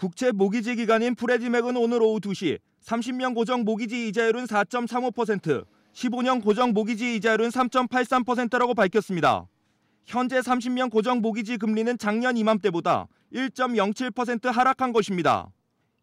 국채 모기지 기간인 프레지맥은 오늘 오후 2시 30년 고정 모기지 이자율은 4.35%, 15년 고정 모기지 이자율은 3.83%라고 밝혔습니다. 현재 30년 고정 모기지 금리는 작년 이맘때보다 1.07% 하락한 것입니다.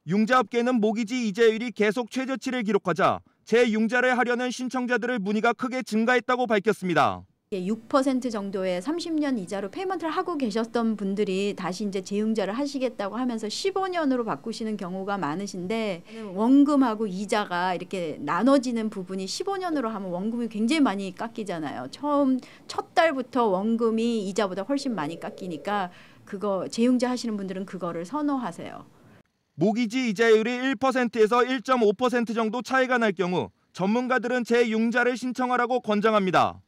융자업계는 모기지 이자율이 계속 최저치를 기록하자 재융자를 하려는 신청자들의 문의가 크게 증가했다고 밝혔습니다. 6% 예, 정도의 30년 이자로 페이먼트를 하고 계셨던 분들이 다시 이제 재융자를 하시겠다고 하면서 15년으로 바꾸시는 경우가 많으신데 네. 원금하고 이자가 이렇게 나눠지는 부분이 15년으로 하면 원금이 굉장히 많이 깎이잖아요. 처음 첫 달부터 원금이 이자보다 훨씬 많이 깎이니까 그거 재융자 하시는 분들은 그거를 선호하세요. 모기지 이자율이 1%에서 1.5% 정도 차이가 날 경우 전문가들은 재융자를 신청하라고 권장합니다.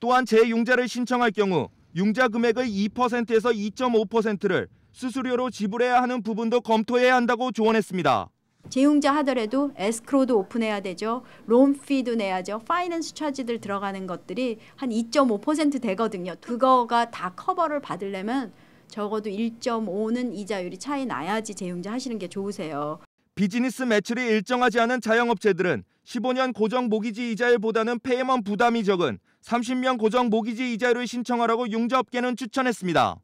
또한 재융자를 신청할 경우 융자 금액의 2%에서 2.5%를 수수료로 지불해야 하는 부분도 검토해야 한다고 조언했습니다. 재융자 하더라도 에스크로도 오픈해야 되죠. 롬 피도 내야죠. 파이낸스 차지들 들어가는 것들이 한 2.5% 되거든요. 그거가 다 커버를 받으려면 적어도 1.5는 이자율이 차이 나야지 재융자 하시는 게 좋으세요. 비즈니스 매출이 일정하지 않은 자영업체들은 15년 고정 모기지 이자율보다는 페이먼 부담이 적은 30명 고정 모기지 이자율을 신청하라고 융자업계는 추천했습니다.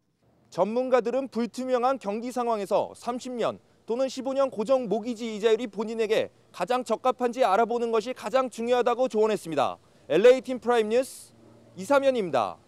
전문가들은 불투명한 경기 상황에서 30년 또는 15년 고정 모기지 이자율이 본인에게 가장 적합한지 알아보는 것이 가장 중요하다고 조언했습니다. LA팀 프라임 뉴스 이삼현입니다.